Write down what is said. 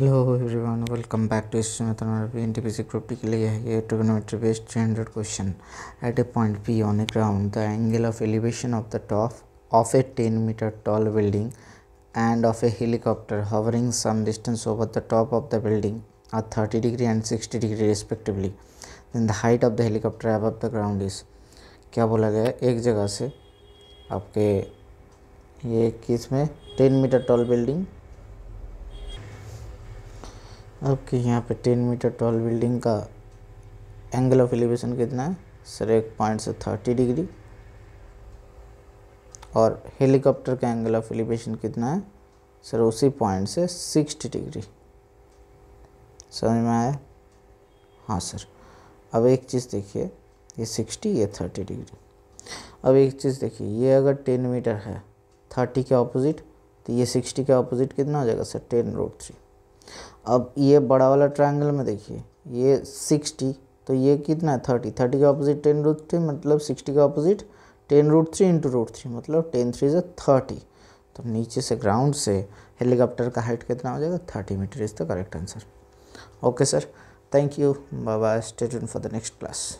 hello everyone welcome back to mathematics N T P C group के लिए है ये trigonometry based standard question at a point B on a ground the angle of elevation of the top of a ten metre tall building and of a helicopter hovering some distance over the top of the building are thirty degree and sixty degree respectively then the height of the helicopter above the ground is क्या बोला गया एक जगह से आपके ये किस में टेन मीटर टॉल बिल्डिंग आपके यहाँ पे टेन मीटर टॉल बिल्डिंग का एंगल ऑफ एलिवेशन कितना है सर एक पॉइंट से थर्टी डिग्री और हेलीकॉप्टर का एंगल ऑफ एलिवेशन कितना है सर उसी पॉइंट से सिक्सटी डिग्री समझ में आया हाँ सर अब एक चीज़ देखिए ये सिक्सटी ये थर्टी डिग्री अब एक चीज़ देखिए ये अगर टेन मीटर है थर्टी के ऑपोजिट तो ये सिक्सटी के ऑपोजिट कितना हो जाएगा सर टेन रोड थ्री अब ये बड़ा वाला ट्रायंगल में देखिए ये सिक्सटी तो ये कितना है थर्टी थर्टी का ऑपोजिट टेन रूट थ्री मतलब सिक्सटी का opposite ten root three into root three मतलब टेन थ्री से थर्टी तो नीचे से ग्राउंड से हेलीकॉप्टर का हाइट कितना हो जाएगा thirty metre is the correct answer okay sir thank you bye bye state for the next class